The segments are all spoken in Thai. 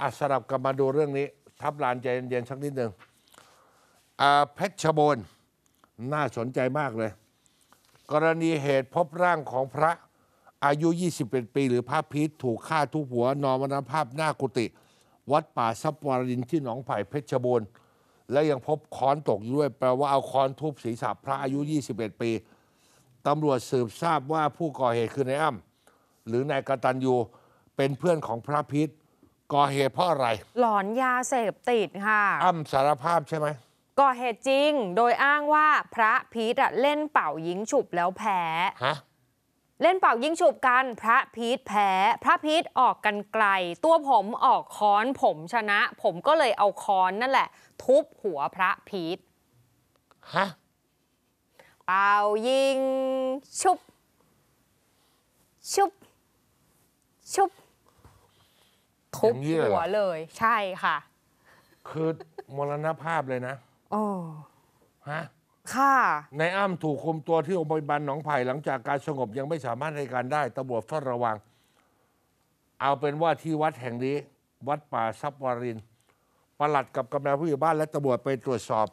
อาสลับกลับมาดูเรื่องนี้ ทับลานใจเย็นๆสักนิดหนึ่งเพชรบูรณ์น่าสนใจมากเลย กรณีเหตุพบร่างของพระอายุ 21 ปี หรือพระพีทถูกฆ่าทุบหัว นอนมรณภาพหน้ากุฏิวัดป่าซับวารินที่หนองไผ่เพชรบูรณ์และยังพบค้อนตกอยู่ด้วยแปลว่าเอาค้อนทุบศีรษะพระอายุ 21 ปี ตำรวจสืบทราบว่าผู้ก่อเหตุคือนายอ้ำ หรือนายกตันยูเป็นเพื่อนของพระพีทก่อเหตุเพราะอะไร หลอนยาเสพติดค่ะอ้ำสารภาพใช่ไหมก่อเหตุจริงโดยอ้างว่าพระพีทอะเล่นเป่ายิงฉุบแล้วแพ้ฮะเล่นเป่ายิงฉุบกัน พระพีทแพ้พระพีทออกกันไกล ตัวผมออกค้อนผมชนะ ผมก็เลยเอาค้อนนั่นแหละ ทุบหัวพระพีทฮะเป่ายิงฉุบฉุบุบหัวเลย ใช่ค่ะ คือ มรณภาพเลยนะโอ้ฮะค่ะนอ้ำถูกคุมตัวที่โรงพยาบาลหนองไผ่หลังจากการสงบยังไม่สามารถในการได้ตำรวจเฝ้าระวัง เอาเป็นว่าที่วัดแห่งนี้ วัดป่าซับวารินปลัดกับกำนันผู้ใหญ่บ้าน และตำรวจไปตรวจสอบ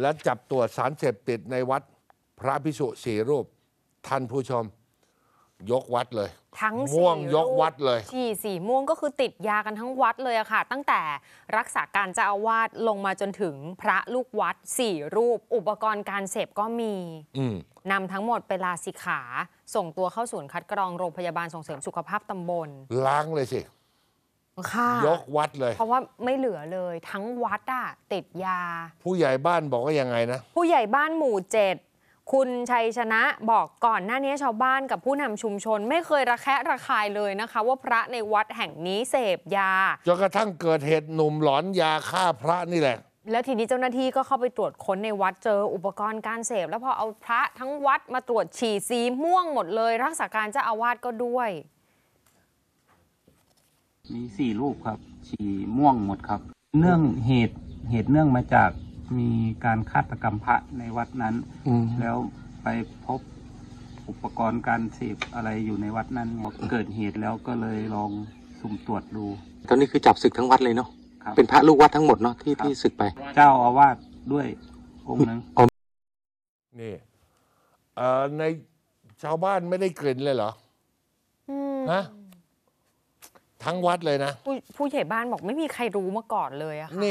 และจับตรวจสารเสพติดในวัดพระพิสุสี่รูป ท่านผู้ชมยกวัดเลย ทั้งม่วงยกวัดเลยฉี่สีม่วงก็คือติดยากันทั้งวัดเลยอะค่ะ ตั้งแต่รักษาการเจ้าอาวาสลงมาจนถึงพระลูกวัดสี่รูปอุปกรณ์การเสพก็มีนำทั้งหมดไปลาสิกขาส่งตัวเข้าศูนย์คัดกรองโรงพยาบาลส่งเสริมสุขภาพตำบลล้างเลยสิยกวัดเลย เพราะว่าไม่เหลือเลย ทั้งวัดอะติดยา ผู้ใหญ่บ้านบอกว่ายังไงนะ ผู้ใหญ่บ้านหมู่เจ็ดคุณชัยชนะบอกก่อนหน้านี้ชาวบ้านกับผู้นำชุมชน ไม่เคยระแคะระคายเลยนะคะ ว่าพระในวัดแห่งนี้เสพยาจนกระทั่งเกิดเหตุหนุ่มหลอนยาฆ่าพระนี่แหละ แล้วทีนี้เจ้าหน้าที่ก็เข้าไปตรวจค้นในวัดเจออุปกรณ์การเสพ แล้วพอเอาพระทั้งวัดมาตรวจฉี่สีม่วงหมดเลย รักษาการเจ้าอาวาสก็ด้วย มีสี่รูปครับ ฉี่ม่วงหมดครับ เนื่องเหตุเหตุเนื่องมาจากมีการฆาตกรรมพระในวัดนั้นแล้วไปพบอุปกรณ์การเสพอะไรอยู่ในวัดนั้นเกิดเหตุแล้วก็เลยลองสุ่มตรวจดูตอนนี้คือจับศึกทั้งวัดเลยเนาะเป็นพระลูกวัดทั้งหมดเนาะที่ที่ศึกไป เจ้าอาวาสด้วยองค์หนึงนี่เอ่อในชาวบ้านไม่ได้กลิ่นเลยเหรอฮะทั้งวัดเลยนะผู้ผู้ใหญ่บ้านบอกไม่มีใครรู้มาก่อนเลยอะค่ะนี่